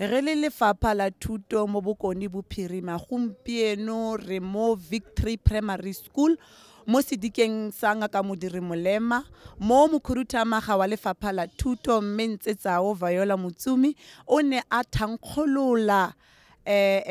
re le lefapha la thuto mo bokoni bophirima gompieno re mo victory primary school mo sedikeng sa ngaka modiri molema mo mokhuruthamaga wa lefapha la thuto mme ntse tsao viola motsumi o ne a thankgolola um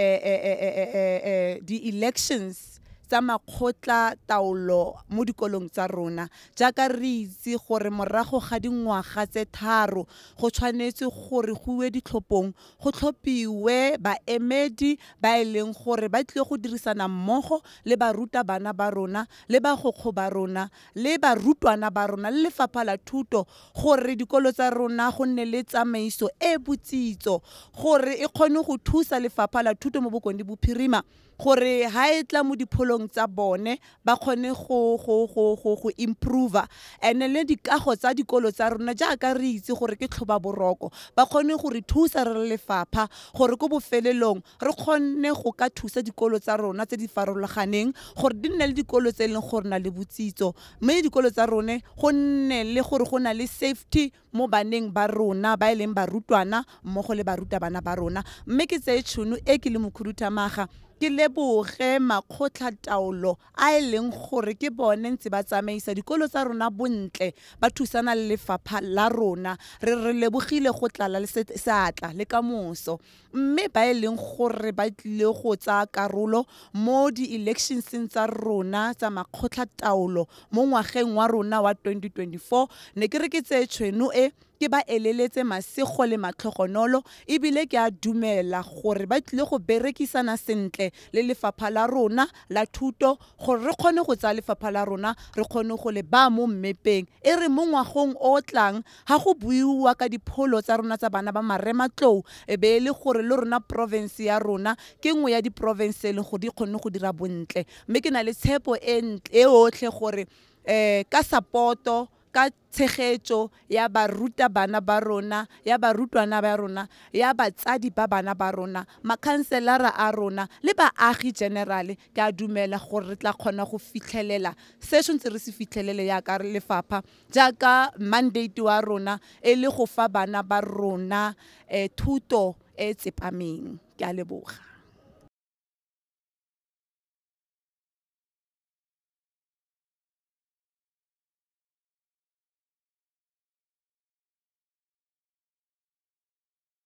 di-elections tsa makgotla taolo mo dikolong tsa rona jaaka re itse gore morago ga dingwaga tse tharo go tshwanetse gore go iwe ditlhophong go tlhophiwe baemedi ba e leng gore ba tlile go dirisana mmogo le barutabana ba rona le bagokgo ba rona le barutwana ba rona le lefapha la thuto gore dikolo tsa rona go nne le tsamaiso e botsitso gore e kgone go thusa lefapha la thuto mo bokone bophirima gore ha e tla mo dipholong tsa bone ba kgone go go go go go improve ene le dikago tsa dikolo tsa rona jaaka re itse gore ke tlhoba boroko ba kgone go re thusa re le lefapha gore ko bofelelong re kgonne go ka thusa dikolo tsa rona tse di farologaneng gore di nne le dikolo tse e leng gore na le botsitso mme dikolo tsa rone go nne le gore go na le safety mo baneng ba rona ba e leng barutwana mmogo le barutabana ba rona mme ke tseye tšhono e ke le mokhuduthamaga ke le leboge makgotlataolo a e leng gore ke bone ntse ba tsamaisa dikolo tsa rona bontle ba thusana le lefapha la rona re re lebogile go tlala le seatla le ka moso mme ba e leng gore ba tlile go tsaya karolo mo di-electionseng tsa rona tsa makgotlataolo mo ngwageng wa rona wa 2024 ne ke re ke tseye tshweno e ke ba eleletse masego le mahlogonolo ebile ke a dumela gore ba tlile go berekisana sentle le lefapha la rona la thuto gore re kgone go tsaya lefapha la rona re kgone go le ba mo mmepeng e re mo ngwagong o tlang ga go buiwa ka dipholo tsa rona tsa bana ba marematlou e be e le gore le rona province ya rona ke nngwe ya diprovince e leng go di kgonne go dira bontle mme ke na le tshepo e, e otlhe gore um ka sapoto ka tshegetšo ya barutabana ba rona ya barutwana ba rona ya batsadi ba bana ba rona makhanselara a rona le baagi generale ke a dumela gore re tla kgona go fitlhelela se se ntse re se fitlhelele jaaka re lefapha jaaka mandate wa rona e le go fa bana ba rona um thuto e tsepameng ke a leboga